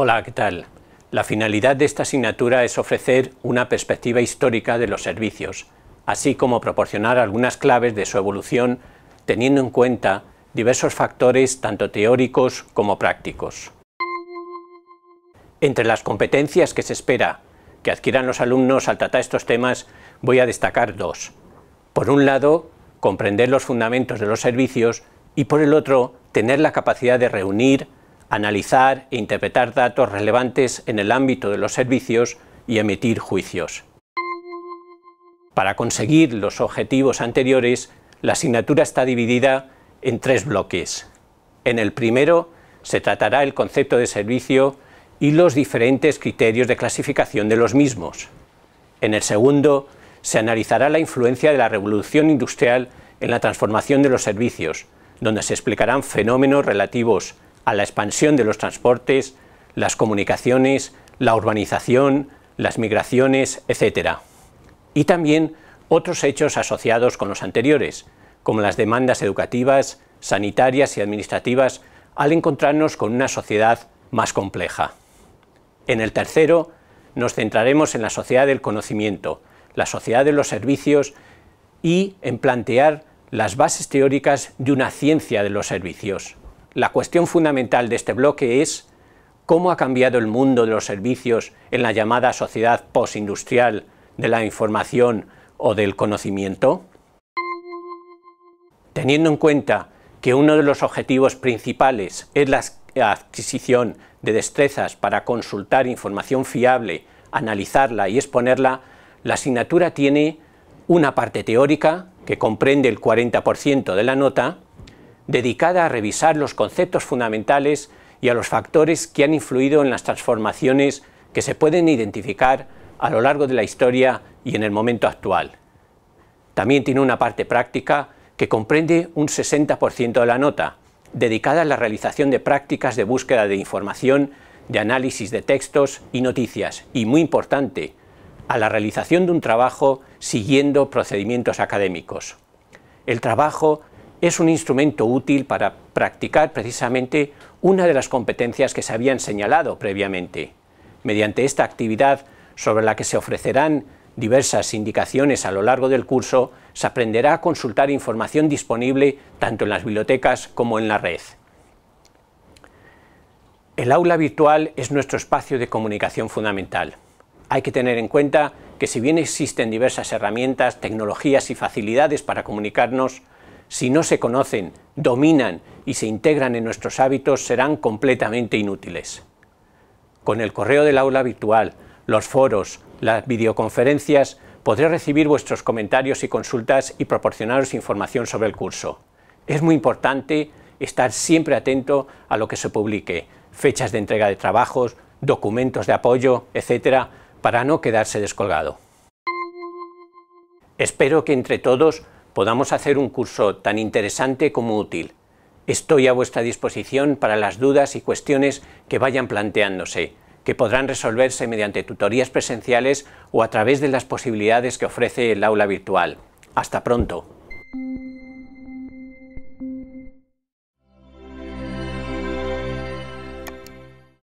Hola, ¿qué tal? La finalidad de esta asignatura es ofrecer una perspectiva histórica de los servicios, así como proporcionar algunas claves de su evolución teniendo en cuenta diversos factores tanto teóricos como prácticos. Entre las competencias que se espera que adquieran los alumnos al tratar estos temas voy a destacar dos. Por un lado, comprender los fundamentos de los servicios y por el otro, tener la capacidad de reunir, analizar e interpretar datos relevantes en el ámbito de los servicios y emitir juicios. Para conseguir los objetivos anteriores, la asignatura está dividida en tres bloques. En el primero se tratará el concepto de servicio y los diferentes criterios de clasificación de los mismos. En el segundo se analizará la influencia de la revolución industrial en la transformación de los servicios, donde se explicarán fenómenos relativos a la expansión de los transportes, las comunicaciones, la urbanización, las migraciones, etc. Y también otros hechos asociados con los anteriores, como las demandas educativas, sanitarias y administrativas, al encontrarnos con una sociedad más compleja. En el tercero, nos centraremos en la sociedad del conocimiento, la sociedad de los servicios y en plantear las bases teóricas de una ciencia de los servicios. La cuestión fundamental de este bloque es cómo ha cambiado el mundo de los servicios en la llamada sociedad postindustrial de la información o del conocimiento. Teniendo en cuenta que uno de los objetivos principales es la adquisición de destrezas para consultar información fiable, analizarla y exponerla, la asignatura tiene una parte teórica, que comprende el 40% de la nota, dedicada a revisar los conceptos fundamentales y a los factores que han influido en las transformaciones que se pueden identificar a lo largo de la historia y en el momento actual. También tiene una parte práctica que comprende un 60% de la nota, dedicada a la realización de prácticas de búsqueda de información, de análisis de textos y noticias, y muy importante, a la realización de un trabajo siguiendo procedimientos académicos. El trabajo es un instrumento útil para practicar precisamente una de las competencias que se habían señalado previamente. Mediante esta actividad, sobre la que se ofrecerán diversas indicaciones a lo largo del curso, se aprenderá a consultar información disponible tanto en las bibliotecas como en la red. El aula virtual es nuestro espacio de comunicación fundamental. Hay que tener en cuenta que si bien existen diversas herramientas, tecnologías y facilidades para comunicarnos, si no se conocen, dominan y se integran en nuestros hábitos, serán completamente inútiles. Con el correo del aula virtual, los foros, las videoconferencias, podré recibir vuestros comentarios y consultas y proporcionaros información sobre el curso. Es muy importante estar siempre atento a lo que se publique, fechas de entrega de trabajos, documentos de apoyo, etc., para no quedarse descolgado. Espero que entre todos podamos hacer un curso tan interesante como útil. Estoy a vuestra disposición para las dudas y cuestiones que vayan planteándose, que podrán resolverse mediante tutorías presenciales o a través de las posibilidades que ofrece el aula virtual. Hasta pronto.